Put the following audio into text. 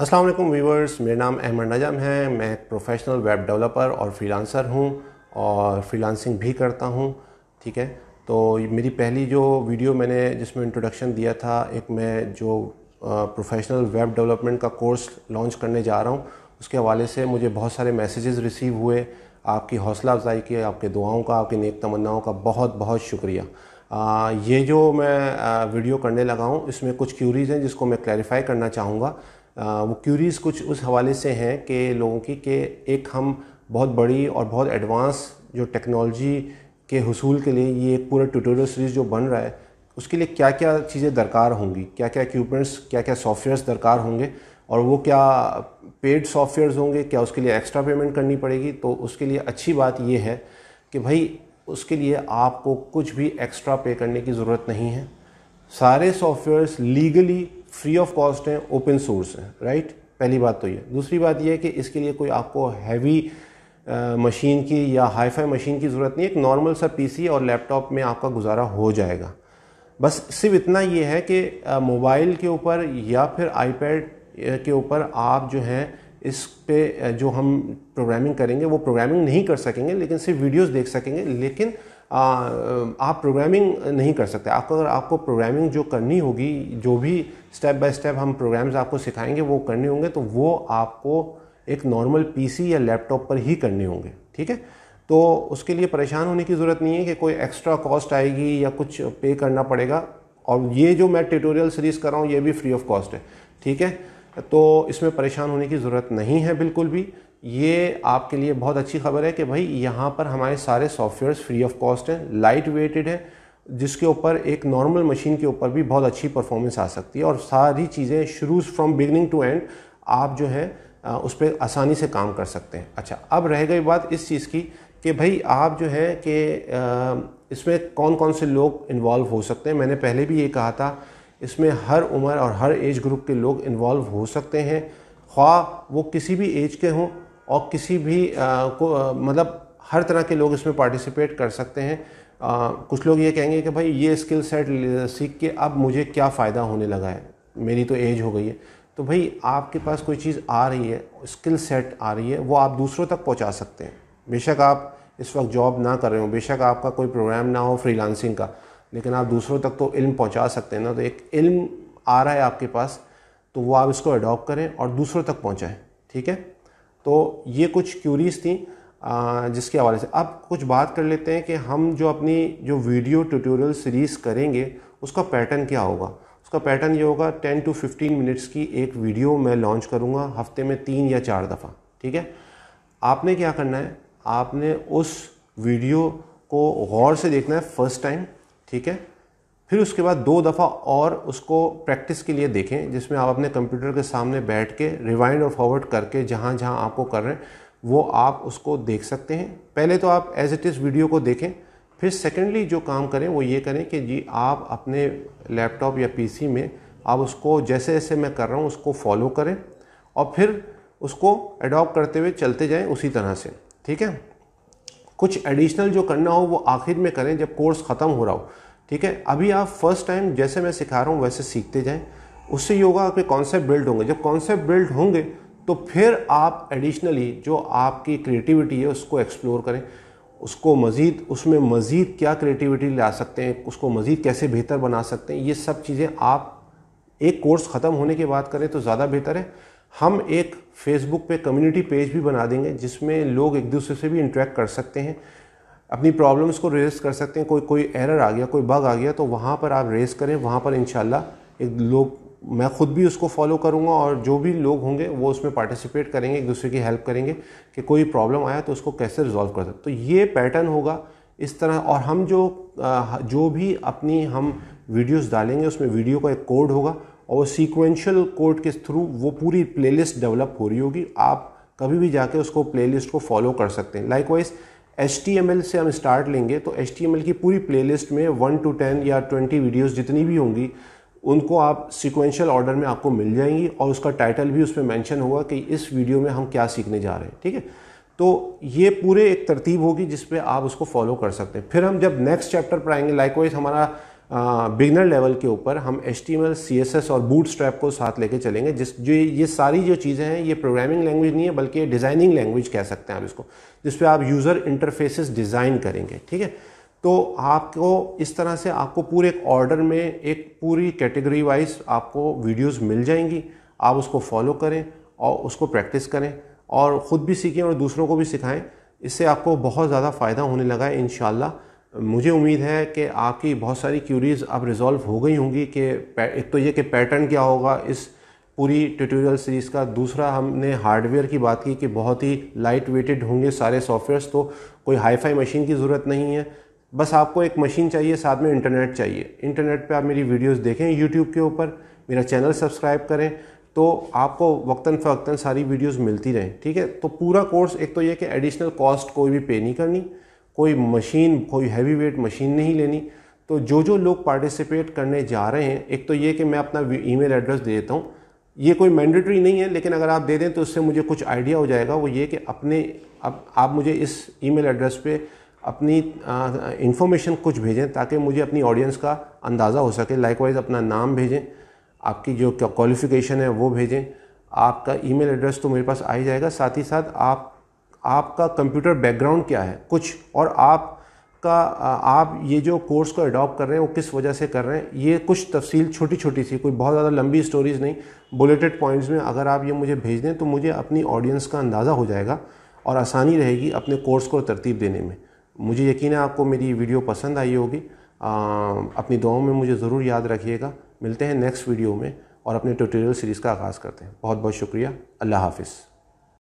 अस्सलाम वालेकुम व्यूवर्स मेरा नाम अहमद नजम है मैं एक प्रोफेशनल वेब डेवलपर और फ्रीलांसर हूँ और फ्रीलांसिंग भी करता हूँ ठीक है तो मेरी पहली जो वीडियो मैंने जिसमें इंट्रोडक्शन दिया था एक मैं जो प्रोफेशनल वेब डेवलपमेंट का कोर्स लॉन्च करने जा रहा हूँ उसके हवाले से मुझे बहुत सारे मैसेजेस रिसीव हुए आपकी हौसला अफजाई की आपके दुआओं का आपकी नेक तमन्नाओं का बहुत बहुत शुक्रिया आ, ये जो मैं आ, वीडियो करने लगा हूँ इसमें कुछ क्यूरीज़ हैं जिसको मैं क्लैरिफाई करना चाहूँगा वो क्यूरीज कुछ उस हवाले से हैं कि लोगों की कि एक हम बहुत बड़ी और बहुत एडवांस जो टेक्नोलॉजी के हसूल के लिए ये पूरा ट्यूटोरियल सीरीज़ जो बन रहा है उसके लिए क्या क्या चीज़ें दरकार होंगी क्या क्या इक्वमेंट्स क्या क्या सॉफ्टवेयर्स दरकार होंगे और वो क्या पेड सॉफ्टवेयर्स होंगे क्या उसके लिए एक्स्ट्रा पेमेंट करनी पड़ेगी तो उसके लिए अच्छी बात ये है कि भाई उसके लिए आपको कुछ भी एक्स्ट्रा पे करने की ज़रूरत नहीं है सारे softwares legally free of cost हैं ओपन सोर्स हैं राइट पहली बात तो ये दूसरी बात ये है कि इसके लिए कोई आपको हैवी मशीन की या हाई फाई मशीन की ज़रूरत नहीं एक नॉर्मल सा पीसी और लैपटॉप में आपका गुजारा हो जाएगा बस सिर्फ इतना ये है कि मोबाइल के ऊपर या फिर आईपैड के ऊपर आप जो है इस पे जो हम प्रोग्रामिंग करेंगे वो प्रोग्रामिंग नहीं कर सकेंगे लेकिन सिर्फ वीडियोस देख सकेंगे लेकिन आ, आप प्रोग्रामिंग नहीं कर सकते आपको अगर आपको प्रोग्रामिंग जो करनी होगी जो भी स्टेप बाय स्टेप हम प्रोग्राम्स आपको सिखाएंगे वो करने होंगे तो वो आपको एक नॉर्मल पीसी या लैपटॉप पर ही करने होंगे ठीक है तो उसके लिए परेशान होने की ज़रूरत नहीं है कि कोई एक्स्ट्रा कॉस्ट आएगी या कुछ पे करना पड़ेगा और ये जो मैं ट्यूटोरियल सीरीज़ कर रहा हूँ ये भी फ्री ऑफ कॉस्ट है ठीक है तो इसमें परेशान होने की ज़रूरत नहीं है बिल्कुल भी ये आपके लिए बहुत अच्छी खबर है कि भाई यहाँ पर हमारे सारे सॉफ्टवेयर्स फ्री ऑफ कॉस्ट हैं लाइट वेटेड है जिसके ऊपर एक नॉर्मल मशीन के ऊपर भी बहुत अच्छी परफॉर्मेंस आ सकती है और सारी चीज़ें शुरू फ्रॉम बिगनिंग टू एंड आप जो है उस पर आसानी से काम कर सकते हैं अच्छा अब रह गई बात इस चीज़ की कि भाई आप जो है कि इसमें कौन कौन से लोग इन्वॉल्व हो सकते हैं मैंने पहले भी ये कहा था इसमें हर उम्र और हर एज ग्रुप के लोग इन्वॉल्व हो सकते हैं ख्वा वो किसी भी एज के हों और किसी भी आ, को आ, मतलब हर तरह के लोग इसमें पार्टिसिपेट कर सकते हैं आ, कुछ लोग ये कहेंगे कि भाई ये स्किल सेट सीख के अब मुझे क्या फ़ायदा होने लगा है मेरी तो एज हो गई है तो भाई आपके पास कोई चीज़ आ रही है स्किल सेट आ रही है वो आप दूसरों तक पहुंचा सकते हैं बेशक आप इस वक्त जॉब ना कर रहे हो बेशक आपका कोई प्रोग्राम ना हो फ्रीलांसिंग का लेकिन आप दूसरों तक तो इल्म पहुंचा सकते हैं ना तो एक इल्म आ रहा है आपके पास तो वो आप इसको अडॉप्ट करें और दूसरों तक पहुँचाएँ ठीक है तो ये कुछ क्यूरीज थी जिसके हवाले से अब कुछ बात कर लेते हैं कि हम जो अपनी जो वीडियो ट्यूटोरियल सीरीज़ करेंगे उसका पैटर्न क्या होगा उसका पैटर्न ये होगा टेन टू फिफ्टीन मिनट्स की एक वीडियो मैं लॉन्च करूँगा हफ्ते में तीन या चार दफ़ा ठीक है आपने क्या करना है आपने उस वीडियो को गौर से देखना है फर्स्ट टाइम ठीक है फिर उसके बाद दो दफ़ा और उसको प्रैक्टिस के लिए देखें जिसमें आप अपने कंप्यूटर के सामने बैठ के रिवाइंड और फॉरवर्ड करके जहाँ जहाँ आपको कर रहे हैं वो आप उसको देख सकते हैं पहले तो आप एज इट इज़ वीडियो को देखें फिर सेकेंडली जो काम करें वो ये करें कि जी आप अपने लैपटॉप या पी में आप उसको जैसे जैसे मैं कर रहा हूँ उसको फॉलो करें और फिर उसको अडॉप्ट करते हुए चलते जाएँ उसी तरह से ठीक है कुछ एडिशनल जो करना हो वो आखिर में करें जब कोर्स ख़त्म हो रहा हो ठीक है अभी आप फर्स्ट टाइम जैसे मैं सिखा रहा हूँ वैसे सीखते जाएं उससे योगा के कॉन्सेप्ट बिल्ड होंगे जब कॉन्सेप्ट बिल्ड होंगे तो फिर आप एडिशनली जो आपकी क्रिएटिविटी है उसको एक्सप्लोर करें उसको मज़ीद उसमें मज़ीद क्या क्रिएटिविटी ला सकते हैं उसको मज़ीद कैसे बेहतर बना सकते हैं ये सब चीज़ें आप एक कोर्स ख़त्म होने की बात करें तो ज़्यादा बेहतर है हम एक फेसबुक पे कम्युनिटी पेज भी बना देंगे जिसमें लोग एक दूसरे से भी इंटरेक्ट कर सकते हैं अपनी प्रॉब्लम्स को रेस कर सकते हैं कोई कोई एरर आ गया कोई बग आ गया तो वहाँ पर आप रेस करें वहाँ पर इन एक लोग मैं खुद भी उसको फॉलो करूँगा और जो भी लोग होंगे वो उसमें पार्टिसिपेट करेंगे एक दूसरे की हेल्प करेंगे कि कोई प्रॉब्लम आया तो उसको कैसे रिजॉल्व कर सकते तो ये पैटर्न होगा इस तरह और हम जो जो भी अपनी हम वीडियोस डालेंगे उसमें वीडियो का एक कोड होगा और वो सीक्वेंशियल कोड के थ्रू वो पूरी प्लेलिस्ट डेवलप हो रही होगी आप कभी भी जाके उसको प्लेलिस्ट को फॉलो कर सकते हैं लाइकवाइज़ एच से हम स्टार्ट लेंगे तो एच की पूरी प्लेलिस्ट में वन टू टेन या ट्वेंटी वीडियोज़ जितनी भी होंगी उनको आप सिक्वेंशियल ऑर्डर में आपको मिल जाएंगी और उसका टाइटल भी उसमें मेंशन होगा कि इस वीडियो में हम क्या सीखने जा रहे हैं ठीक है तो ये पूरे एक तरतीब होगी जिसपे आप उसको फॉलो कर सकते हैं फिर हम जब नेक्स्ट चैप्टर पर आएंगे लाइकवाइज हमारा बिगनर लेवल के ऊपर हम एच टी एम और बूट स्ट्रैप को साथ लेके चलेंगे जिस जो ये सारी जो चीज़ें हैं ये प्रोग्रामिंग लैंग्वेज नहीं है बल्कि डिज़ाइनिंग लैंग्वेज कह सकते हैं आप इसको जिस पर आप यूज़र इंटरफेसिस डिज़ाइन करेंगे ठीक है तो आपको इस तरह से आपको पूरे एक ऑर्डर में एक पूरी कैटेगरी वाइज आपको वीडियोस मिल जाएंगी आप उसको फॉलो करें और उसको प्रैक्टिस करें और ख़ुद भी सीखें और दूसरों को भी सिखाएं इससे आपको बहुत ज़्यादा फ़ायदा होने लगा है इन मुझे उम्मीद है कि आपकी बहुत सारी क्यूरीज अब रिज़ॉल्व हो गई होंगी कि एक तो ये कि पैटर्न क्या होगा इस पूरी ट्यूटोरियल सीरीज़ का दूसरा हमने हार्डवेयर की बात की कि बहुत ही लाइट वेटेड होंगे सारे सॉफ्टवेयर्स तो कोई हाईफाई मशीन की ज़रूरत नहीं है बस आपको एक मशीन चाहिए साथ में इंटरनेट चाहिए इंटरनेट पे आप मेरी वीडियोस देखें यूट्यूब के ऊपर मेरा चैनल सब्सक्राइब करें तो आपको वक्ता फ़वक्ता सारी वीडियोस मिलती रहें ठीक है तो पूरा कोर्स एक तो ये कि एडिशनल कॉस्ट कोई भी पे नहीं करनी कोई मशीन कोई हैवी वेट मशीन नहीं लेनी तो जो जो लोग पार्टिसिपेट करने जा रहे हैं एक तो ये कि मैं अपना ईमेल एड्रेस दे देता हूँ ये कोई मैंडेटरी नहीं है लेकिन अगर आप दे दें तो उससे मुझे कुछ आइडिया हो जाएगा वो ये कि अपने अब आप मुझे इस ईमेल एड्रेस पे अपनी इन्फॉर्मेशन कुछ भेजें ताकि मुझे अपनी ऑडियंस का अंदाज़ा हो सके लाइकवाइज अपना नाम भेजें आपकी जो क्वालिफ़िकेशन है वो भेजें आपका ईमेल एड्रेस तो मेरे पास आ ही जाएगा साथ ही साथ आप आपका कंप्यूटर बैकग्राउंड क्या है कुछ और आप का आप ये जो कोर्स को अडॉप्ट कर रहे हैं वो किस वजह से कर रहे हैं ये कुछ तफसील छोटी छोटी सी कोई बहुत ज़्यादा लंबी स्टोरीज़ नहीं बुलेटेड पॉइंट्स में अगर आप ये मुझे भेज दें तो मुझे अपनी ऑडियंस का अंदाज़ा हो जाएगा और आसानी रहेगी अपने कोर्स को तरतीब देने में मुझे यकीन है आपको मेरी वीडियो पसंद आई होगी अपनी दुआओं में मुझे ज़रूर याद रखिएगा मिलते हैं नेक्स्ट वीडियो में और अपने ट्यूटोरियल सीरीज़ का आगाज़ करते हैं बहुत बहुत शुक्रिया अल्लाह हाफिज़